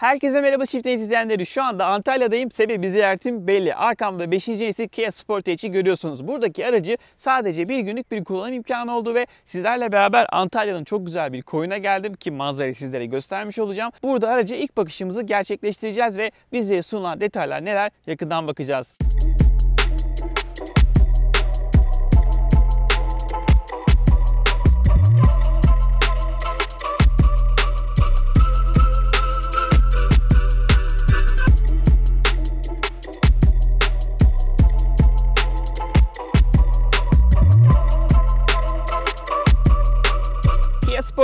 Herkese merhaba çift izleyenleri. Şu anda Antalya'dayım. Sebebi ziyaretim belli. Arkamda 5. nesil Kia Sportage'i görüyorsunuz. Buradaki aracı sadece bir günlük bir kullanım imkanı oldu ve sizlerle beraber Antalya'nın çok güzel bir koyuna geldim ki manzarayı sizlere göstermiş olacağım. Burada araca ilk bakışımızı gerçekleştireceğiz ve bizlere sunulan detaylar neler yakından bakacağız. Müzik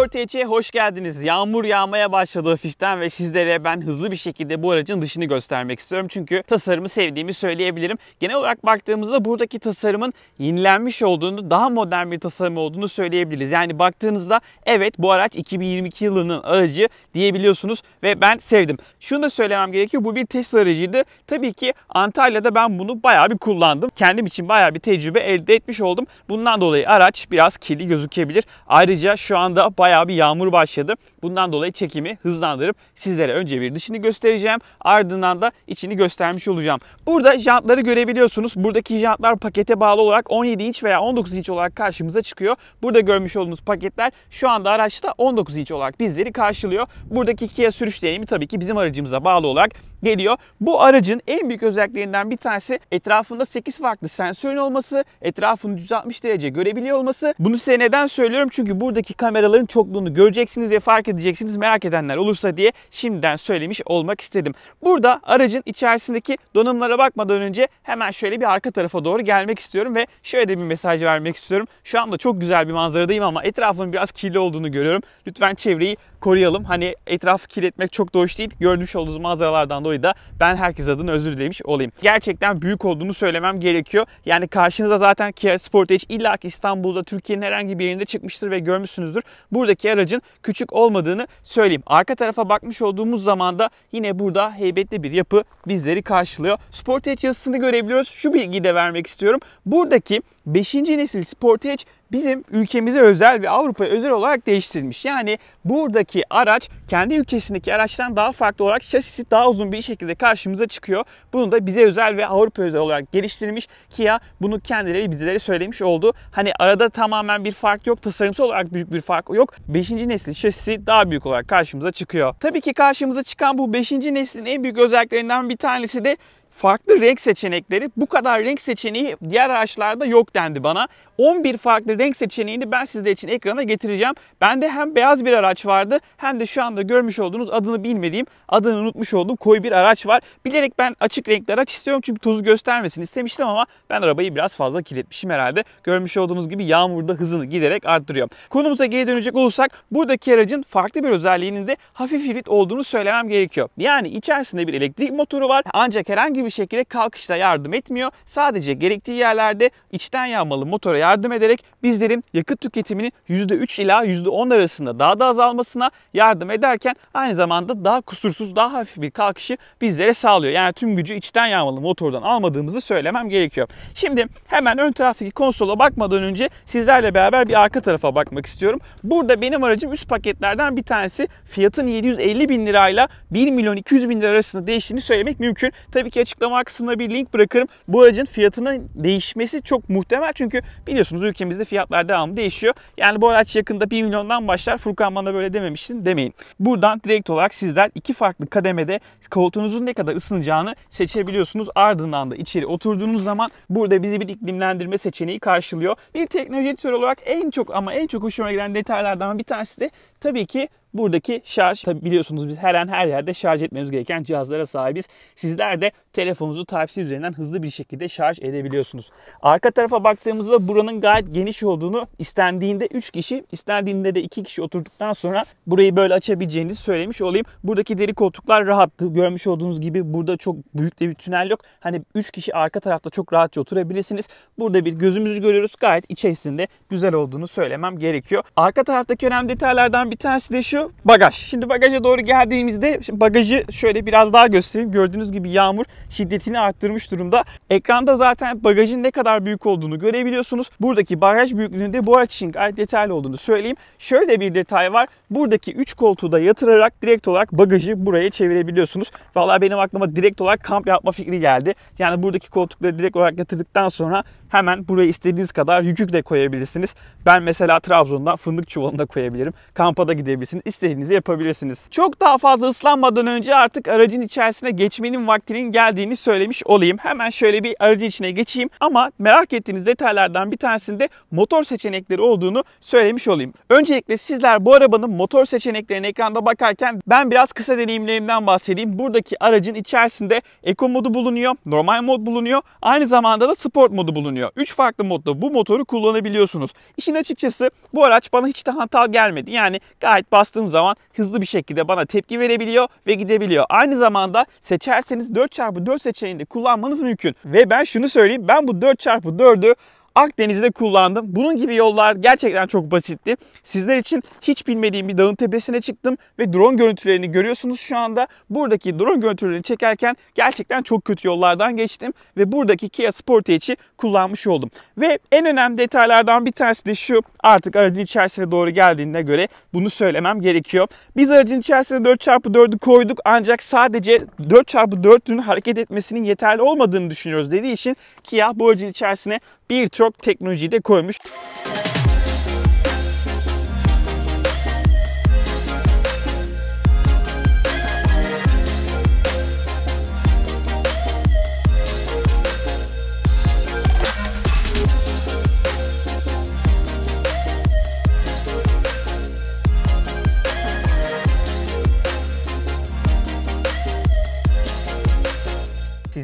4HC'ye hoş geldiniz. Yağmur yağmaya başladı fişten ve sizlere ben hızlı bir şekilde bu aracın dışını göstermek istiyorum. Çünkü tasarımı sevdiğimi söyleyebilirim. Genel olarak baktığımızda buradaki tasarımın yenilenmiş olduğunu, daha modern bir tasarım olduğunu söyleyebiliriz. Yani baktığınızda evet bu araç 2022 yılının aracı diyebiliyorsunuz ve ben sevdim. Şunu da söylemem gerekiyor. Bu bir test aracıydı. Tabii ki Antalya'da ben bunu bayağı bir kullandım. Kendim için bayağı bir tecrübe elde etmiş oldum. Bundan dolayı araç biraz kirli gözükebilir. Ayrıca şu anda bayağı bayağı bir yağmur başladı. Bundan dolayı çekimi hızlandırıp sizlere önce bir dışını göstereceğim. Ardından da içini göstermiş olacağım. Burada jantları görebiliyorsunuz. Buradaki jantlar pakete bağlı olarak 17 inç veya 19 inç olarak karşımıza çıkıyor. Burada görmüş olduğunuz paketler şu anda araçta 19 inç olarak bizleri karşılıyor. Buradaki Kia sürüş deneyimi tabii ki bizim aracımıza bağlı olarak geliyor. Bu aracın en büyük özelliklerinden bir tanesi etrafında 8 farklı sensörün olması, etrafını 160 derece görebiliyor olması. Bunu size neden söylüyorum? Çünkü buradaki kameraların çok yokluğunu göreceksiniz ve fark edeceksiniz merak edenler olursa diye şimdiden söylemiş olmak istedim. Burada aracın içerisindeki donanımlara bakmadan önce hemen şöyle bir arka tarafa doğru gelmek istiyorum ve şöyle bir mesaj vermek istiyorum. Şu anda çok güzel bir manzaradayım ama etrafın biraz kirli olduğunu görüyorum. Lütfen çevreyi koruyalım. Hani etrafı kirletmek çok da hoş değil. Görmüş olduğunuz manzaralardan dolayı da ben herkes adına özür dilemiş olayım. Gerçekten büyük olduğunu söylemem gerekiyor. Yani karşınıza zaten Kia Sportage illa ki İstanbul'da Türkiye'nin herhangi bir yerinde çıkmıştır ve görmüşsünüzdür. Burada buradaki aracın küçük olmadığını söyleyeyim. Arka tarafa bakmış olduğumuz zaman da yine burada heybetli bir yapı bizleri karşılıyor. Sportage yazısını görebiliyoruz. Şu bilgiyi de vermek istiyorum. Buradaki 5. nesil Sportage bizim ülkemize özel ve Avrupa'ya özel olarak değiştirilmiş. Yani buradaki araç kendi ülkesindeki araçtan daha farklı olarak şasisi daha uzun bir şekilde karşımıza çıkıyor. Bunu da bize özel ve Avrupa özel olarak geliştirilmiş. Kia bunu kendileri bizlere söylemiş oldu. Hani arada tamamen bir fark yok. Tasarımsal olarak büyük bir fark yok. 5. nesil şasisi daha büyük olarak karşımıza çıkıyor. Tabii ki karşımıza çıkan bu 5. neslin en büyük özelliklerinden bir tanesi de farklı renk seçenekleri bu kadar renk seçeneği diğer araçlarda yok dendi bana. 11 farklı renk seçeneğini ben sizler için ekrana getireceğim. Bende hem beyaz bir araç vardı hem de şu anda görmüş olduğunuz adını bilmediğim, adını unutmuş olduğum koyu bir araç var. Bilerek ben açık renkli araç istiyorum çünkü tozu göstermesin istemiştim ama ben arabayı biraz fazla kirletmişim herhalde. Görmüş olduğunuz gibi yağmurda hızını giderek arttırıyor. Konumuza geri dönecek olursak buradaki aracın farklı bir özelliğinin de hafif hibrit olduğunu söylemem gerekiyor. Yani içerisinde bir elektrik motoru var ancak herhangi bir şekilde kalkışla yardım etmiyor. Sadece gerektiği yerlerde içten yanmalı motora yardım ederek bizlerin yakıt tüketimini %3 ila %10 arasında daha da azalmasına yardım ederken aynı zamanda daha kusursuz, daha hafif bir kalkışı bizlere sağlıyor. Yani tüm gücü içten yanmalı motordan almadığımızı söylemem gerekiyor. Şimdi hemen ön taraftaki konsola bakmadan önce sizlerle beraber bir arka tarafa bakmak istiyorum. Burada benim aracım üst paketlerden bir tanesi fiyatın 750 bin lirayla 1 milyon 200 bin lira arasında değiştiğini söylemek mümkün. Tabii ki açık açıklama kısmına bir link bırakırım. Bu aracın fiyatının değişmesi çok muhtemel. Çünkü biliyorsunuz ülkemizde fiyatlar devamlı değişiyor. Yani bu araç yakında 1 milyondan başlar. Furkan bana böyle dememiştin demeyin. Buradan direkt olarak sizler iki farklı kademede koltuğunuzun ne kadar ısınacağını seçebiliyorsunuz. Ardından da içeri oturduğunuz zaman burada bizi bir iklimlendirme seçeneği karşılıyor. Bir teknoloji olarak en çok ama en çok hoşuma giden detaylardan bir tanesi de tabii ki Buradaki şarj tabi biliyorsunuz biz her an her yerde şarj etmemiz gereken cihazlara sahibiz. Sizler de telefonunuzu Type-C üzerinden hızlı bir şekilde şarj edebiliyorsunuz. Arka tarafa baktığımızda buranın gayet geniş olduğunu istendiğinde 3 kişi istendiğinde de 2 kişi oturduktan sonra burayı böyle açabileceğinizi söylemiş olayım. Buradaki deri koltuklar rahattı. Görmüş olduğunuz gibi burada çok büyük de bir tünel yok. Hani 3 kişi arka tarafta çok rahatça oturabilirsiniz. Burada bir gözümüzü görüyoruz. Gayet içerisinde güzel olduğunu söylemem gerekiyor. Arka taraftaki önemli detaylardan bir tanesi de şu bagaj. Şimdi bagaja doğru geldiğimizde bagajı şöyle biraz daha göstereyim. Gördüğünüz gibi yağmur şiddetini arttırmış durumda. Ekranda zaten bagajın ne kadar büyük olduğunu görebiliyorsunuz. Buradaki bagaj büyüklüğünde bu araç için gayet detaylı olduğunu söyleyeyim. Şöyle bir detay var. Buradaki 3 koltuğu da yatırarak direkt olarak bagajı buraya çevirebiliyorsunuz. Valla benim aklıma direkt olarak kamp yapma fikri geldi. Yani buradaki koltukları direkt olarak yatırdıktan sonra hemen buraya istediğiniz kadar yükük de koyabilirsiniz. Ben mesela Trabzon'dan fındık da koyabilirim. Kampa da gidebilirsiniz istediğinizi yapabilirsiniz. Çok daha fazla ıslanmadan önce artık aracın içerisine geçmenin vaktinin geldiğini söylemiş olayım. Hemen şöyle bir aracın içine geçeyim ama merak ettiğiniz detaylardan bir tanesinde motor seçenekleri olduğunu söylemiş olayım. Öncelikle sizler bu arabanın motor seçeneklerine ekranda bakarken ben biraz kısa deneyimlerimden bahsedeyim. Buradaki aracın içerisinde Eco modu bulunuyor, normal mod bulunuyor, aynı zamanda da sport modu bulunuyor. 3 farklı modda bu motoru kullanabiliyorsunuz. İşin açıkçası bu araç bana hiç de hantal gelmedi. Yani gayet bastı bastığım zaman hızlı bir şekilde bana tepki verebiliyor ve gidebiliyor. Aynı zamanda seçerseniz 4x4 seçeneğini de kullanmanız mümkün. Ve ben şunu söyleyeyim ben bu 4x4'ü Akdeniz'de kullandım. Bunun gibi yollar gerçekten çok basitti. Sizler için hiç bilmediğim bir dağın tepesine çıktım ve drone görüntülerini görüyorsunuz şu anda. Buradaki drone görüntülerini çekerken gerçekten çok kötü yollardan geçtim ve buradaki Kia Sportage'i kullanmış oldum. Ve en önemli detaylardan bir tanesi de şu. Artık aracın içerisine doğru geldiğine göre bunu söylemem gerekiyor. Biz aracın içerisine 4x4'ü koyduk ancak sadece 4x4'ün hareket etmesinin yeterli olmadığını düşünüyoruz dediği için Kia bu aracın içerisine birçok teknolojiyi de koymuş.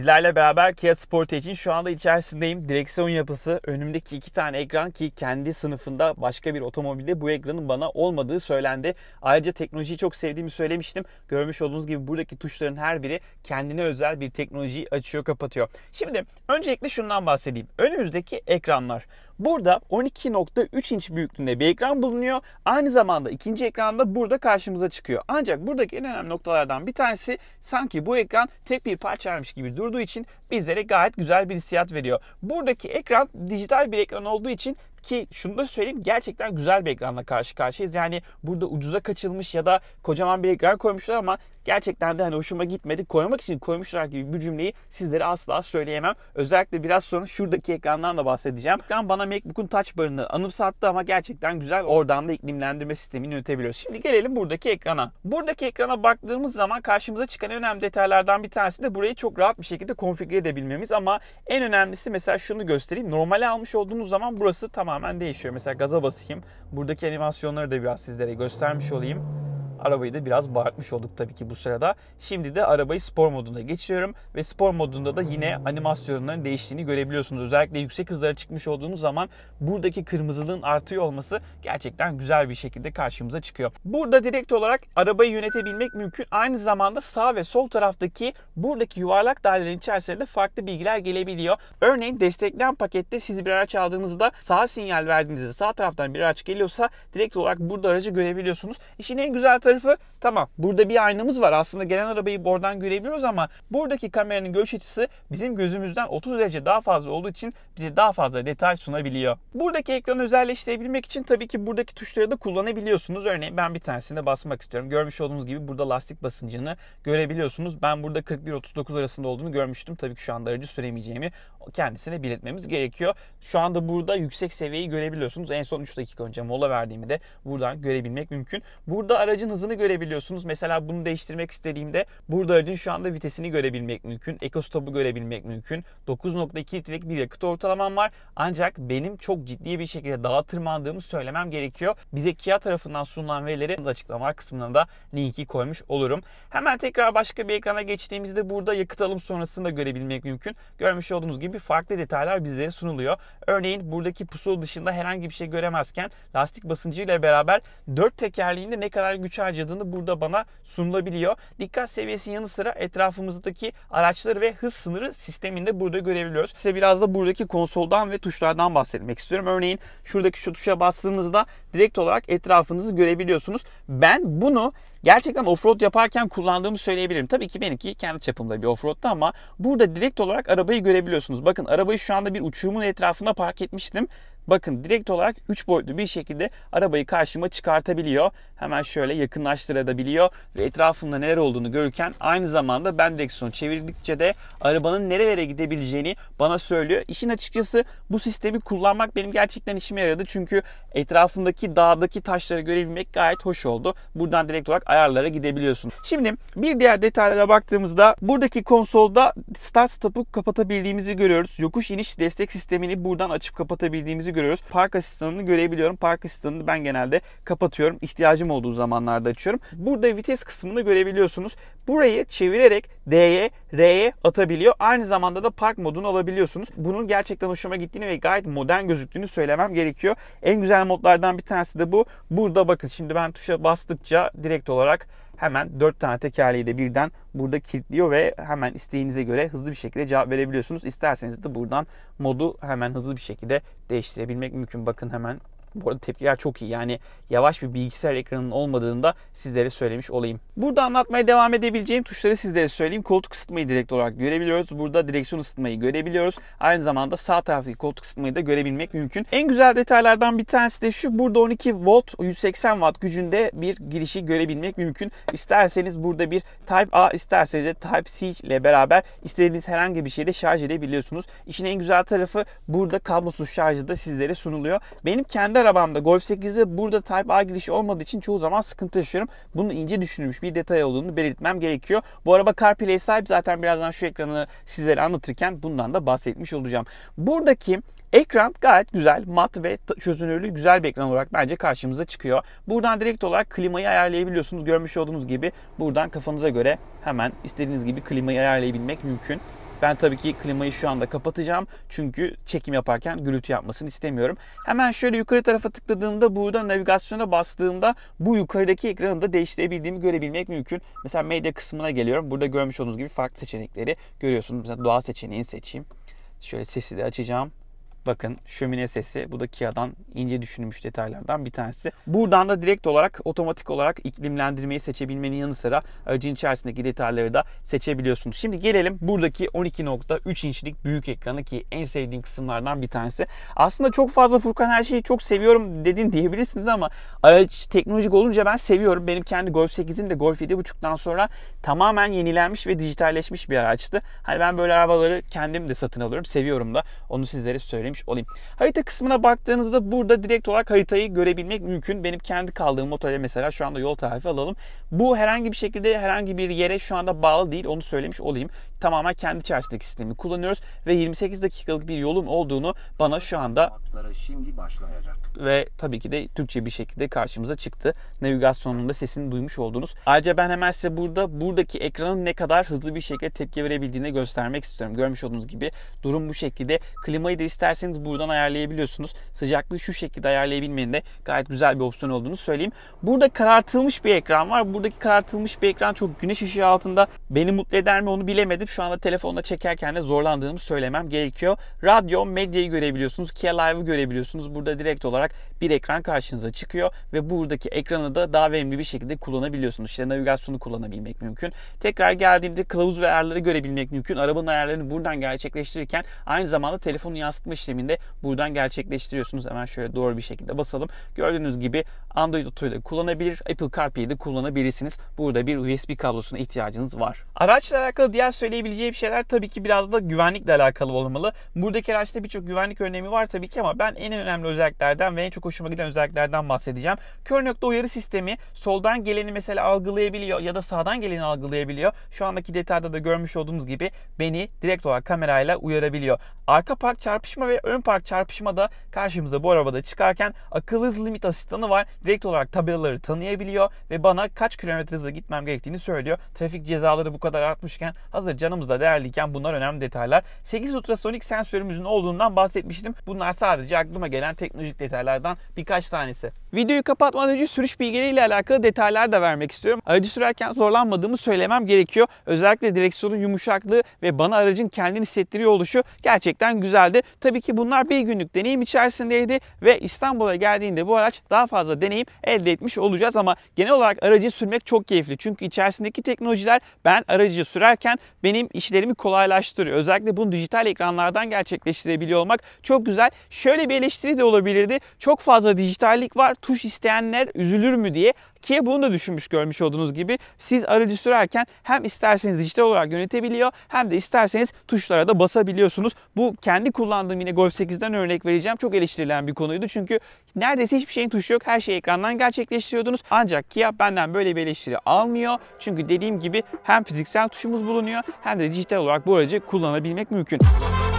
Sizlerle beraber Kia Sportage için şu anda içerisindeyim. Direksiyon yapısı, önümdeki iki tane ekran ki kendi sınıfında başka bir otomobilde bu ekranın bana olmadığı söylendi. Ayrıca teknolojiyi çok sevdiğimi söylemiştim. Görmüş olduğunuz gibi buradaki tuşların her biri kendine özel bir teknolojiyi açıyor kapatıyor. Şimdi öncelikle şundan bahsedeyim. Önümüzdeki ekranlar. Burada 12.3 inç büyüklüğünde bir ekran bulunuyor. Aynı zamanda ikinci ekran da burada karşımıza çıkıyor. Ancak buradaki en önemli noktalardan bir tanesi sanki bu ekran tek bir parçaymış gibi durduğu için bizlere gayet güzel bir hissiyat veriyor. Buradaki ekran dijital bir ekran olduğu için ki şunu da söyleyeyim gerçekten güzel bir ekranla karşı karşıyayız. Yani burada ucuza kaçılmış ya da kocaman bir ekran koymuşlar ama gerçekten de hani hoşuma gitmedi. Koymak için koymuşlar gibi bir cümleyi sizlere asla söyleyemem. Özellikle biraz sonra şuradaki ekrandan da bahsedeceğim. Ekran bana MacBook'un touch barını anımsattı ama gerçekten güzel. Oradan da iklimlendirme sistemini yönetebiliyoruz. Şimdi gelelim buradaki ekrana. Buradaki ekrana baktığımız zaman karşımıza çıkan önemli detaylardan bir tanesi de burayı çok rahat bir şekilde konfigüre edebilmemiz ama en önemlisi mesela şunu göstereyim. Normale almış olduğunuz zaman burası tamam tamamen değişiyor. Mesela gaza basayım. Buradaki animasyonları da biraz sizlere göstermiş olayım. Arabayı da biraz bağırtmış olduk tabii ki bu sırada. Şimdi de arabayı spor moduna geçiriyorum ve spor modunda da yine animasyonların değiştiğini görebiliyorsunuz. Özellikle yüksek hızlara çıkmış olduğunuz zaman buradaki kırmızılığın artıyor olması gerçekten güzel bir şekilde karşımıza çıkıyor. Burada direkt olarak arabayı yönetebilmek mümkün. Aynı zamanda sağ ve sol taraftaki buradaki yuvarlak dairelerin içerisinde de farklı bilgiler gelebiliyor. Örneğin destekleyen pakette siz bir araç aldığınızda sağ sinyal verdiğinizde sağ taraftan bir araç geliyorsa direkt olarak burada aracı görebiliyorsunuz. İşin en güzel tarafı tarafı tamam burada bir aynamız var. Aslında gelen arabayı bordan görebiliyoruz ama buradaki kameranın görüş açısı bizim gözümüzden 30 derece daha fazla olduğu için bize daha fazla detay sunabiliyor. Buradaki ekranı özelleştirebilmek için tabii ki buradaki tuşları da kullanabiliyorsunuz. Örneğin ben bir tanesine basmak istiyorum. Görmüş olduğunuz gibi burada lastik basıncını görebiliyorsunuz. Ben burada 41-39 arasında olduğunu görmüştüm. Tabii ki şu anda aracı süremeyeceğimi kendisine belirtmemiz gerekiyor. Şu anda burada yüksek seviyeyi görebiliyorsunuz. En son 3 dakika önce mola verdiğimi de buradan görebilmek mümkün. Burada aracın hızı hızını görebiliyorsunuz. Mesela bunu değiştirmek istediğimde burada aracın şu anda vitesini görebilmek mümkün. Ekostop'u görebilmek mümkün. 9.2 litrelik bir yakıt ortalamam var. Ancak benim çok ciddi bir şekilde dağa tırmandığımı söylemem gerekiyor. Bize Kia tarafından sunulan verileri açıklama kısmına da linki koymuş olurum. Hemen tekrar başka bir ekrana geçtiğimizde burada yakıt alım sonrasında görebilmek mümkün. Görmüş olduğunuz gibi farklı detaylar bizlere sunuluyor. Örneğin buradaki pusul dışında herhangi bir şey göremezken lastik basıncıyla beraber 4 tekerliğinde ne kadar güç harcadığını harcadığını burada bana sunulabiliyor. Dikkat seviyesinin yanı sıra etrafımızdaki araçları ve hız sınırı sisteminde burada görebiliyoruz. Size biraz da buradaki konsoldan ve tuşlardan bahsetmek istiyorum. Örneğin şuradaki şu tuşa bastığınızda direkt olarak etrafınızı görebiliyorsunuz. Ben bunu gerçekten offroad yaparken kullandığımı söyleyebilirim. Tabii ki benimki kendi çapımda bir offroad'da ama burada direkt olarak arabayı görebiliyorsunuz. Bakın arabayı şu anda bir uçurumun etrafında park etmiştim Bakın direkt olarak 3 boyutlu bir şekilde arabayı karşıma çıkartabiliyor. Hemen şöyle yakınlaştırabiliyor ve etrafında neler olduğunu görürken aynı zamanda ben direksiyonu çevirdikçe de arabanın nerelere gidebileceğini bana söylüyor. İşin açıkçası bu sistemi kullanmak benim gerçekten işime yaradı. Çünkü etrafındaki dağdaki taşları görebilmek gayet hoş oldu. Buradan direkt olarak ayarlara gidebiliyorsun. Şimdi bir diğer detaylara baktığımızda buradaki konsolda start stop'u kapatabildiğimizi görüyoruz. Yokuş iniş destek sistemini buradan açıp kapatabildiğimizi menülerimizi görüyoruz. Park asistanını görebiliyorum. Park asistanını ben genelde kapatıyorum. İhtiyacım olduğu zamanlarda açıyorum. Burada vites kısmını görebiliyorsunuz. Burayı çevirerek D'ye, R'ye atabiliyor. Aynı zamanda da park modunu alabiliyorsunuz. Bunun gerçekten hoşuma gittiğini ve gayet modern gözüktüğünü söylemem gerekiyor. En güzel modlardan bir tanesi de bu. Burada bakın şimdi ben tuşa bastıkça direkt olarak hemen 4 tane tekerleği de birden burada kilitliyor ve hemen isteğinize göre hızlı bir şekilde cevap verebiliyorsunuz. İsterseniz de buradan modu hemen hızlı bir şekilde değiştirebilmek mümkün. Bakın hemen bu arada tepkiler çok iyi. Yani yavaş bir bilgisayar ekranının olmadığını da sizlere söylemiş olayım. Burada anlatmaya devam edebileceğim tuşları sizlere söyleyeyim. Koltuk ısıtmayı direkt olarak görebiliyoruz. Burada direksiyon ısıtmayı görebiliyoruz. Aynı zamanda sağ taraftaki koltuk ısıtmayı da görebilmek mümkün. En güzel detaylardan bir tanesi de şu. Burada 12 volt 180 watt gücünde bir girişi görebilmek mümkün. İsterseniz burada bir Type A isterseniz de Type C ile beraber istediğiniz herhangi bir şeyde şarj edebiliyorsunuz. İşin en güzel tarafı burada kablosuz şarjı da sizlere sunuluyor. Benim kendi arabamda Golf 8'de burada Type A girişi olmadığı için çoğu zaman sıkıntı yaşıyorum. Bunu ince düşünülmüş bir detay olduğunu belirtmem gerekiyor. Bu araba CarPlay sahip zaten birazdan şu ekranı sizlere anlatırken bundan da bahsetmiş olacağım. Buradaki Ekran gayet güzel, mat ve çözünürlüğü güzel bir ekran olarak bence karşımıza çıkıyor. Buradan direkt olarak klimayı ayarlayabiliyorsunuz. Görmüş olduğunuz gibi buradan kafanıza göre hemen istediğiniz gibi klimayı ayarlayabilmek mümkün. Ben tabii ki klimayı şu anda kapatacağım. Çünkü çekim yaparken gürültü yapmasını istemiyorum. Hemen şöyle yukarı tarafa tıkladığımda burada navigasyona bastığımda bu yukarıdaki ekranı da değiştirebildiğimi görebilmek mümkün. Mesela medya kısmına geliyorum. Burada görmüş olduğunuz gibi farklı seçenekleri görüyorsunuz. Mesela doğa seçeneğini seçeyim. Şöyle sesi de açacağım. Bakın şömine sesi. Bu da Kia'dan ince düşünülmüş detaylardan bir tanesi. Buradan da direkt olarak otomatik olarak iklimlendirmeyi seçebilmenin yanı sıra aracın içerisindeki detayları da seçebiliyorsunuz. Şimdi gelelim buradaki 12.3 inçlik büyük ekranı ki en sevdiğim kısımlardan bir tanesi. Aslında çok fazla Furkan her şeyi çok seviyorum dedin diyebilirsiniz ama araç teknolojik olunca ben seviyorum. Benim kendi Golf 8'in de Golf 7.5'tan sonra tamamen yenilenmiş ve dijitalleşmiş bir araçtı. Hani ben böyle arabaları kendim de satın alıyorum. Seviyorum da. Onu sizlere söyleyeyim söylemiş olayım. Harita kısmına baktığınızda burada direkt olarak haritayı görebilmek mümkün. Benim kendi kaldığım otele mesela şu anda yol tarifi alalım. Bu herhangi bir şekilde herhangi bir yere şu anda bağlı değil onu söylemiş olayım. Tamamen kendi içerisindeki sistemi kullanıyoruz ve 28 dakikalık bir yolum olduğunu bana şu anda şimdi başlayacak. Ve tabii ki de Türkçe bir şekilde karşımıza çıktı. Navigasyonunda sesini duymuş oldunuz. Ayrıca ben hemen size burada buradaki ekranın ne kadar hızlı bir şekilde tepki verebildiğini göstermek istiyorum. Görmüş olduğunuz gibi durum bu şekilde. Klimayı da isterseniz isterseniz buradan ayarlayabiliyorsunuz. Sıcaklığı şu şekilde ayarlayabilmenin de gayet güzel bir opsiyon olduğunu söyleyeyim. Burada karartılmış bir ekran var. Buradaki karartılmış bir ekran çok güneş ışığı altında beni mutlu eder mi onu bilemedim. Şu anda telefonla çekerken de zorlandığımı söylemem gerekiyor. Radyo, medyayı görebiliyorsunuz. Kia Live'ı görebiliyorsunuz. Burada direkt olarak bir ekran karşınıza çıkıyor ve buradaki ekranı da daha verimli bir şekilde kullanabiliyorsunuz. İşte navigasyonu kullanabilmek mümkün. Tekrar geldiğimde kılavuz ve ayarları görebilmek mümkün. Arabanın ayarlarını buradan gerçekleştirirken aynı zamanda telefonu yansıtma işlemi işleminde buradan gerçekleştiriyorsunuz. Hemen şöyle doğru bir şekilde basalım. Gördüğünüz gibi Android Auto'yu da kullanabilir, Apple CarPlay'i de kullanabilirsiniz. Burada bir USB kablosuna ihtiyacınız var. Araçla alakalı diğer söyleyebileceğim şeyler tabii ki biraz da güvenlikle alakalı olmalı. Buradaki araçta birçok güvenlik önlemi var tabii ki ama ben en önemli özelliklerden ve en çok hoşuma giden özelliklerden bahsedeceğim. Kör nokta uyarı sistemi soldan geleni mesela algılayabiliyor ya da sağdan geleni algılayabiliyor. Şu andaki detayda da görmüş olduğumuz gibi beni direkt olarak kamerayla uyarabiliyor. Arka park çarpışma ve ön park çarpışmada karşımıza bu arabada çıkarken akıllı hız limit asistanı var. Direkt olarak tabelaları tanıyabiliyor ve bana kaç kilometre hızla gitmem gerektiğini söylüyor. Trafik cezaları bu kadar artmışken hazır canımızda değerliyken bunlar önemli detaylar. 8 ultrasonik sensörümüzün olduğundan bahsetmiştim. Bunlar sadece aklıma gelen teknolojik detaylardan birkaç tanesi. Videoyu kapatmadan önce sürüş bilgileriyle alakalı detaylar da vermek istiyorum. Aracı sürerken zorlanmadığımı söylemem gerekiyor. Özellikle direksiyonun yumuşaklığı ve bana aracın kendini hissettiriyor oluşu gerçekten güzeldi. Tabii ki bunlar bir günlük deneyim içerisindeydi ve İstanbul'a geldiğinde bu araç daha fazla deneyim elde etmiş olacağız ama genel olarak aracı sürmek çok keyifli. Çünkü içerisindeki teknolojiler ben aracı sürerken benim işlerimi kolaylaştırıyor. Özellikle bunu dijital ekranlardan gerçekleştirebiliyor olmak çok güzel. Şöyle bir eleştiri de olabilirdi. Çok fazla dijitallik var tuş isteyenler üzülür mü diye ki bunu da düşünmüş görmüş olduğunuz gibi siz aracı sürerken hem isterseniz dijital olarak yönetebiliyor hem de isterseniz tuşlara da basabiliyorsunuz. Bu kendi kullandığım yine Golf 8'den örnek vereceğim. Çok eleştirilen bir konuydu çünkü neredeyse hiçbir şeyin tuşu yok. Her şey ekrandan gerçekleştiriyordunuz. Ancak Kia benden böyle bir eleştiri almıyor. Çünkü dediğim gibi hem fiziksel tuşumuz bulunuyor hem de dijital olarak bu aracı kullanabilmek mümkün. Müzik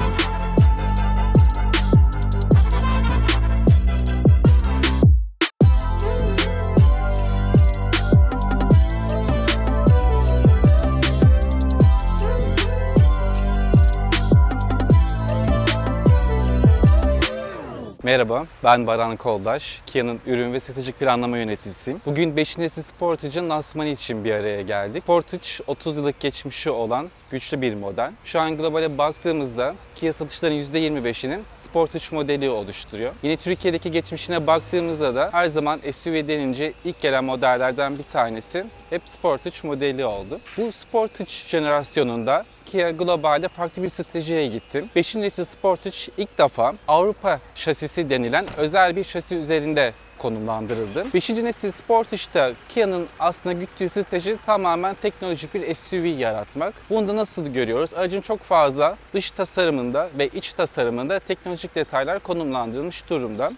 Merhaba, ben Baran Koldaş, Kia'nın ürün ve stratejik planlama yöneticisiyim. Bugün 5. nesil Sportage'ın lansmanı için bir araya geldik. Sportage 30 yıllık geçmişi olan güçlü bir model. Şu an globale baktığımızda Kia satışların %25'inin Sportage modeli oluşturuyor. Yine Türkiye'deki geçmişine baktığımızda da her zaman SUV denince ilk gelen modellerden bir tanesi hep Sportage modeli oldu. Bu Sportage jenerasyonunda Kia Global'de farklı bir stratejiye gittim. 5. nesil Sportage ilk defa Avrupa şasisi denilen özel bir şasi üzerinde konumlandırıldı. 5. nesil Sportage'da Kia'nın aslında güttüğü strateji tamamen teknolojik bir SUV yaratmak. Bunu da nasıl görüyoruz? Aracın çok fazla dış tasarımında ve iç tasarımında teknolojik detaylar konumlandırılmış durumda.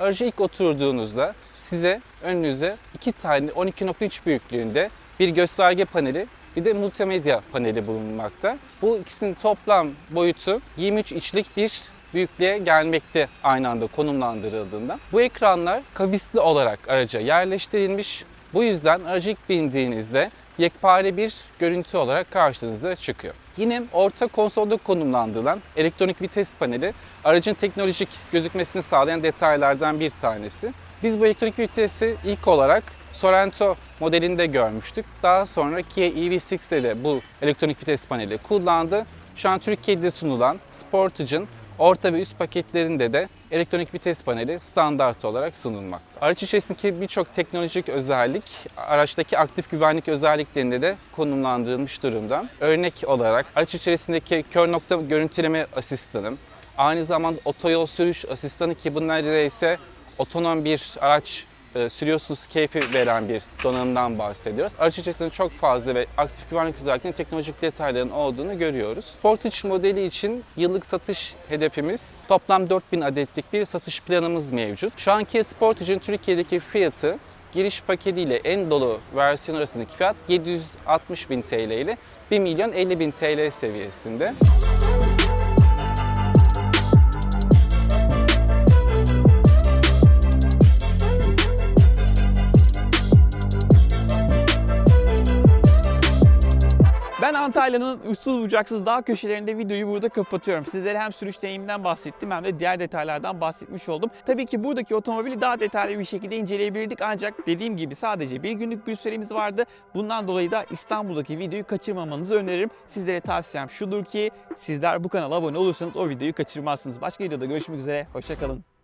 Aracı ilk oturduğunuzda size önünüze iki tane 12.3 büyüklüğünde bir gösterge paneli bir de multimedya paneli bulunmakta. Bu ikisinin toplam boyutu 23 inçlik bir büyüklüğe gelmekte aynı anda konumlandırıldığında. Bu ekranlar kavisli olarak araca yerleştirilmiş. Bu yüzden aracı ilk bindiğinizde yekpare bir görüntü olarak karşınıza çıkıyor. Yine orta konsolda konumlandırılan elektronik vites paneli aracın teknolojik gözükmesini sağlayan detaylardan bir tanesi. Biz bu elektronik vitesi ilk olarak Sorento modelinde görmüştük. Daha sonra Kia EV6'de de bu elektronik vites paneli kullandı. Şu an Türkiye'de sunulan Sportage'ın orta ve üst paketlerinde de elektronik vites paneli standart olarak sunulmakta. Araç içerisindeki birçok teknolojik özellik araçtaki aktif güvenlik özelliklerinde de konumlandırılmış durumda. Örnek olarak araç içerisindeki kör nokta görüntüleme asistanı, aynı zamanda otoyol sürüş asistanı ki bunlar ise otonom bir araç e, sürüyorsunuz keyfi veren bir donanımdan bahsediyoruz. Araç içerisinde çok fazla ve aktif güvenlik özelliklerinin teknolojik detayların olduğunu görüyoruz. Sportage modeli için yıllık satış hedefimiz toplam 4000 adetlik bir satış planımız mevcut. Şu anki Sportage'in Türkiye'deki fiyatı giriş paketiyle en dolu versiyon arasındaki fiyat 760 bin TL ile 1 milyon 50 bin TL seviyesinde. Müzik Antalya'nın uçsuz bucaksız dağ köşelerinde videoyu burada kapatıyorum. Sizlere hem sürüş deneyimden bahsettim hem de diğer detaylardan bahsetmiş oldum. Tabii ki buradaki otomobili daha detaylı bir şekilde inceleyebilirdik ancak dediğim gibi sadece bir günlük bir süremiz vardı. Bundan dolayı da İstanbul'daki videoyu kaçırmamanızı öneririm. Sizlere tavsiyem şudur ki sizler bu kanala abone olursanız o videoyu kaçırmazsınız. Başka videoda görüşmek üzere. Hoşçakalın.